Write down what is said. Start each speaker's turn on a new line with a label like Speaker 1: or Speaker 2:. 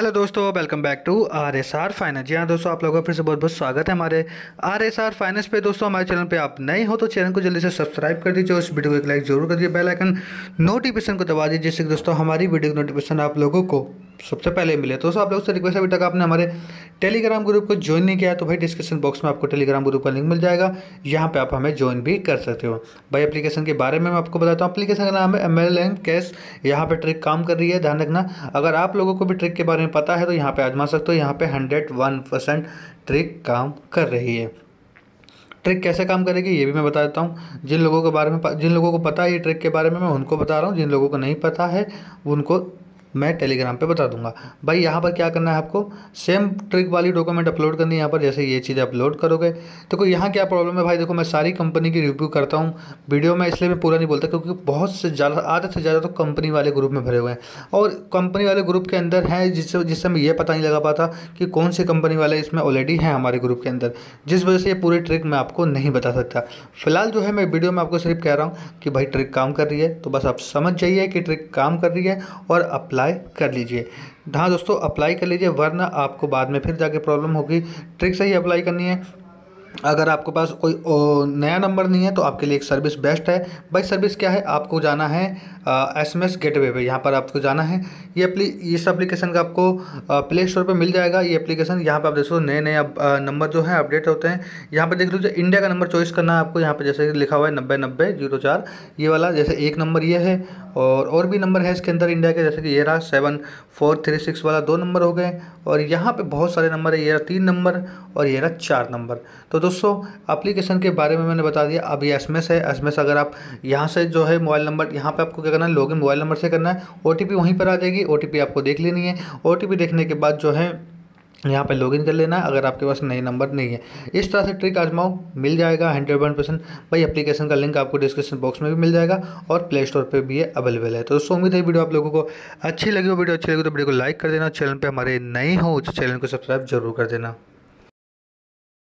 Speaker 1: hello दोस्तों welcome back to R S R finance जी हाँ दोस्तों आप लोगों का फिर से बहुत बहुत स्वागत है हमारे आर एस आर फाइनेंस पे दोस्तों हमारे चैनल पे आप नए हो तो चैनल को जल्दी से सब्सक्राइब कर दीजिए उस वीडियो को एक लाइक जरूर कर दीजिए बेल आइकन नोटिफिकेशन को दबा दीजिए जिससे कि दोस्तों हमारी वीडियो नोटिफिकेशन आप लोगों को सबसे पहले मिले तो आप लोग से रिक्वेस्ट अभी तक आपने हमारे टेलीग्राम ग्रुप को ज्वाइन नहीं किया तो भाई डिस्क्रिप्शन बॉक्स में आपको टेलीग्राम ग्रुप का लिंक मिल जाएगा यहाँ पे आप हमें ज्वाइन भी कर सकते हो भाई एप्लीकेशन के बारे में मैं आपको बताता हूँ अपलीकेशन का नाम है एम एल एम कैश यहाँ पर ट्रिक काम कर रही है ध्यान रखना अगर आप लोगों को भी ट्रिक के बारे में पता है तो यहाँ पर आजमा सकते हो यहाँ पर हंड्रेड वन परसेंट ट्रिक काम कर रही है ट्रिक कैसे काम करेगी ये भी मैं बता देता हूँ जिन लोगों के बारे में जिन लोगों को पता है ये ट्रिक के बारे में मैं उनको बता रहा हूँ जिन लोगों को नहीं पता है उनको मैं टेलीग्राम पे बता दूंगा भाई यहाँ पर क्या करना है आपको सेम ट्रिक वाली डॉक्यूमेंट अपलोड करनी है यहाँ पर जैसे ये चीज़ें अपलोड करोगे तो तो यहाँ क्या प्रॉब्लम है भाई देखो मैं सारी कंपनी की रिव्यू करता हूँ वीडियो में इसलिए मैं पूरा नहीं बोलता क्योंकि बहुत से ज़्यादा आधा से ज़्यादा तो कंपनी वाले ग्रुप में भरे हुए हैं और कंपनी वाले ग्रुप के अंदर हैं जिससे जिससे मैं ये पता नहीं लगा पाता कि कौन से कंपनी वाले इसमें ऑलरेडी हैं हमारे ग्रुप के अंदर जिस वजह से ये पूरी ट्रिक मैं आपको नहीं बता सकता फिलहाल जो है मैं वीडियो में आपको सिर्फ कह रहा हूँ कि भाई ट्रिक काम कर रही है तो बस आप समझ जाइए कि ट्रिक काम कर रही है और अप्लाई अप्लाई कर लीजिए हाँ दोस्तों अप्लाई कर लीजिए वरना आपको बाद में फिर जाके प्रॉब्लम होगी ट्रिक से ही अप्लाई करनी है अगर आपके पास कोई नया नंबर नहीं है तो आपके लिए एक सर्विस बेस्ट है भाई सर्विस क्या है आपको जाना है एस एम एस गेटवे पे यहाँ पर आपको जाना है ये अपली इस एप्लीकेशन का आपको प्ले स्टोर पे मिल जाएगा ये एप्लीकेशन यहाँ पर आप देखो नए नए नंबर जो है अपडेट होते हैं यहाँ पर देख लीजिए इंडिया का नंबर चॉइस करना है आपको यहाँ पर जैसे लिखा हुआ है नब्बे नब्बे जीरो चार ये वाला जैसे एक नंबर ये है और और भी नंबर है इसके अंदर इंडिया के जैसे कि ये रहा सेवन फोर थ्री सिक्स वाला दो नंबर हो गए और यहाँ पर बहुत सारे नंबर है ये रहा तीन नंबर और ये रहा चार नंबर तो तो दोस्तों एप्लीकेशन के बारे में मैंने बता दिया अब ये एस है एस अगर आप यहाँ से जो है मोबाइल नंबर यहाँ पर आपको क्या करना है लॉगिन मोबाइल नंबर से करना है ओ वहीं पर आ जाएगी ओ आपको देख लेनी है ओ देखने के बाद जो है यहाँ पे लॉगिन कर लेना अगर आपके पास नई नंबर नहीं है इस तरह से ट्रिक आजमाओ मिल जाएगा हंड्रेड वन परसेंट भाई एप्लीकेशन का लिंक आपको डिस्क्रिप्शन बॉक्स में भी मिल जाएगा और प्ले स्टोर पर भी ये अवेलेबल है तो दोस्तों उम्मीद है वीडियो आप लोगों को अच्छी लगी हो वीडियो अच्छी लगी तो वीडियो को लाइक कर देना चैनल पर हमारे नए हो तो चैनल को सब्सक्राइब जरूर कर देना